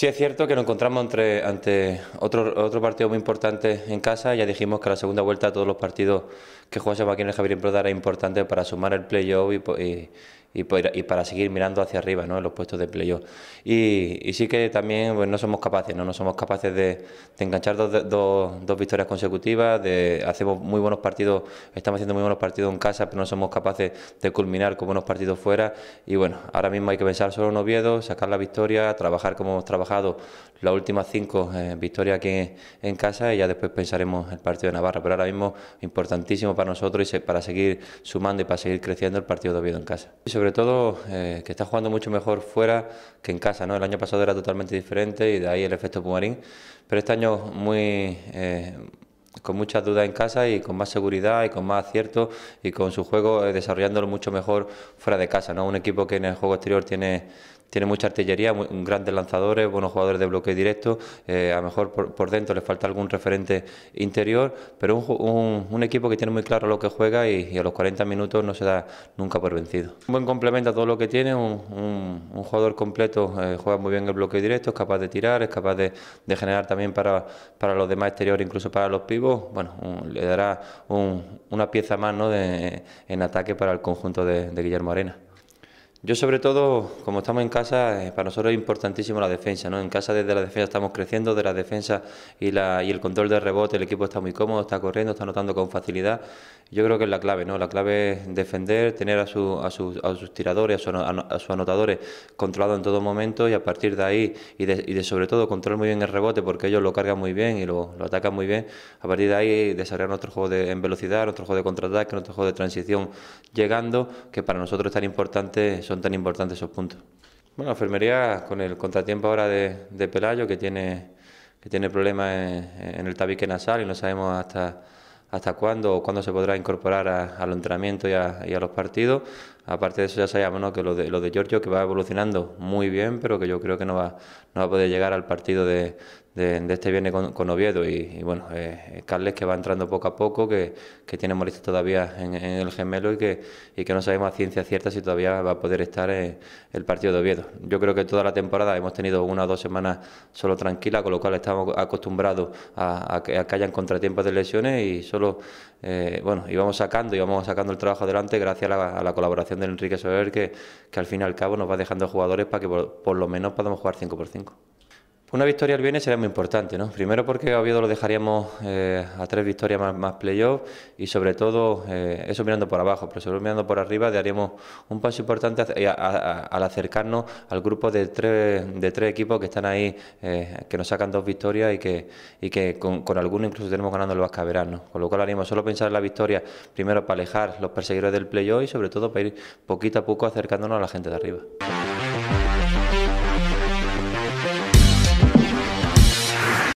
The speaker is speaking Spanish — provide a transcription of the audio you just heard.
Sí es cierto que nos encontramos entre, ante otro, otro partido muy importante en casa. Ya dijimos que la segunda vuelta todos los partidos que jugásemos aquí Javier Prada era importante para sumar el playoff y y, para, seguir mirando hacia arriba ¿no? en los puestos de playoff. Y, sí que también pues, no somos capaces, no, somos capaces de, enganchar dos, victorias consecutivas, de, hacemos muy buenos partidos, estamos haciendo muy buenos partidos en casa, pero no somos capaces de culminar con buenos partidos fuera. Y bueno, ahora mismo hay que pensar solo en Oviedo, sacar la victoria, trabajar como hemos trabajado las últimas cinco eh, victorias aquí en, casa y ya después pensaremos el partido de Navarra. Pero ahora mismo importantísimo para nosotros y para seguir sumando y para seguir creciendo el partido de Oviedo en casa sobre todo eh, que está jugando mucho mejor fuera que en casa. ¿no? El año pasado era totalmente diferente y de ahí el efecto Pumarín. Pero este año muy, eh, con muchas dudas en casa y con más seguridad y con más acierto y con su juego eh, desarrollándolo mucho mejor fuera de casa. ¿no? Un equipo que en el juego exterior tiene, tiene mucha artillería, grandes lanzadores, buenos jugadores de bloqueo directo. Eh, a lo mejor por, dentro le falta algún referente interior, pero un, equipo que tiene muy claro lo que juega y, a los 40 minutos no se da nunca por vencido. Un buen complemento a todo lo que tiene, un, jugador completo, eh, juega muy bien el bloqueo directo, es capaz de tirar, es capaz de, generar también para, los demás exteriores, incluso para los pivos. Bueno, le dará una pieza más en ataque para el conjunto de Guillermo Arena. Yo sobre todo, como estamos en casa, eh, para nosotros es importantísimo la defensa, ¿no? En casa desde la defensa estamos creciendo, de la defensa y, la, y el control del rebote, el equipo está muy cómodo, está corriendo, está anotando con facilidad. Yo creo que es la clave, ¿no? La clave es defender, tener a, su, a, sus, tiradores, a, sus anotadores controlados en todo momento y a partir de ahí, y de, y de sobre todo control muy bien el rebote porque ellos lo cargan muy bien y lo, lo atacan muy bien, a partir de ahí desarrollar nuestro juego de, en velocidad, nuestro juego de contraataque, nuestro juego de transición llegando, que para nosotros es tan importante son tan importantes esos puntos. Bueno, enfermería con el contratiempo ahora de, Pelayo, que tiene, que tiene problemas en, en el tabique nasal y no sabemos hasta hasta cuándo o cuándo se podrá incorporar a, al entrenamiento y a, los partidos. Aparte de eso ya sabemos que lo de, lo de Giorgio que va evolucionando muy bien, pero que yo creo que no va, no va a poder llegar al partido de, este viernes con, Oviedo. Y, bueno, eh, eh, Carles que va entrando poco a poco, que, tiene molestias todavía en, el gemelo y que, y que no sabemos a ciencia cierta si todavía va a poder estar en eh, el partido de Oviedo. Yo creo que toda la temporada hemos tenido una o dos semanas solo tranquila, con lo cual estamos acostumbrados a, que, a contratiempos de lesiones y solo eh, bueno, íbamos sacando, íbamos sacando el trabajo adelante gracias a la, colaboración de Enrique Soler, que, que, al fin y al cabo nos va dejando jugadores para que por, por lo menos podamos jugar 5 por 5 una victoria al viernes sería muy importante, ¿no? Primero porque a lo dejaríamos eh, a tres victorias más, play playoff y sobre todo eh, eso mirando por abajo, pero sobre mirando por arriba daríamos un paso importante al acercarnos al grupo de tres, de tres equipos que están ahí, eh, que nos sacan dos victorias y que, y que con, alguno incluso tenemos ganando el Vascaverano, Con lo cual haríamos solo pensar en la victoria, primero para alejar los perseguidores del playoff y sobre todo para ir poquito a poco acercándonos a la gente de arriba.